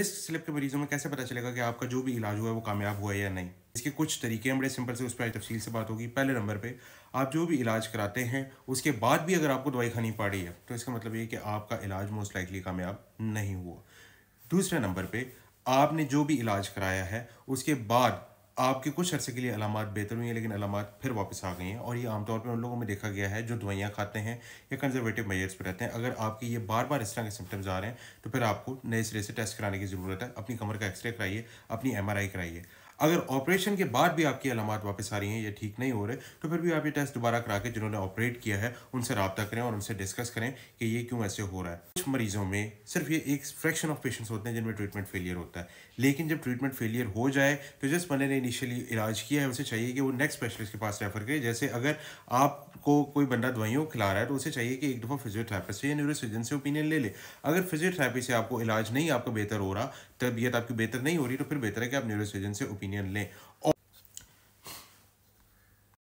इस स्लिप के मरीजों में कैसे पता चलेगा कि आपका जो भी इलाज हुआ है वो कामयाब हुआ है या नहीं इसके कुछ तरीके हैं बड़े सिंपल से उस पर तफसील से बात होगी पहले नंबर पे आप जो भी इलाज कराते हैं उसके बाद भी अगर आपको दवाई खानी पड़ रही है तो इसका मतलब ये कि आपका इलाज मोस्ट लाइकली कामयाब नहीं हुआ दूसरे नंबर पर आपने जो भी इलाज कराया है उसके बाद आपके कुछ अर्से के लिए अलामत बेहतर हुई हैं लेकिन अलामत फिर वापस आ गई हैं और ये आमतौर पर उन लोगों में देखा गया है जो दवाइयाँ खाते हैं या कंजर्वेटिव मेजर्स पर रहते हैं अगर आपके ये बार बार इस तरह के सिम्टम्स आ रहे हैं तो फिर आपको नए सिरे से टेस्ट कराने की ज़रूरत है अपनी कमर का एक्सरे कराइए अपनी एम कराइए अगर ऑपरेशन के बाद भी आपकी अलामत वापस आ रही हैं या ठीक नहीं हो रहे तो फिर भी आप ये टेस्ट दोबारा करा के जिन्होंने ऑपरेट किया है उनसे रबता करें और उनसे डिस्कस करें कि ये क्यों ऐसे हो रहा है कुछ मरीजों में सिर्फ ये एक फ्रैक्शन ऑफ पेशेंट्स होते हैं जिनमें ट्रीटमेंट फेलियर होता है लेकिन जब ट्रीटमेंट फेलियर हो जाए तो जिस बंदे ने इनिशियली इलाज किया है उसे चाहिए कि वो नेक्स्ट स्पेशलिस्ट के पास रेफर करें जैसे अगर आपको कोई बंदा दवाइयों खिला रहा है तो उसे चाहिए कि एक दफ़ा फिजियोथेरापिस्ट से या न्यूरोसर्जन से ओपिनियन ले ले अगर फिजियोथेरापी से आपको इलाज नहीं आपको बेहतर हो रहा तबीयत आपकी बेहतर नहीं हो रही तो फिर बेहतर है कि आप न्यूरोसर्जन से ओपिनियन लें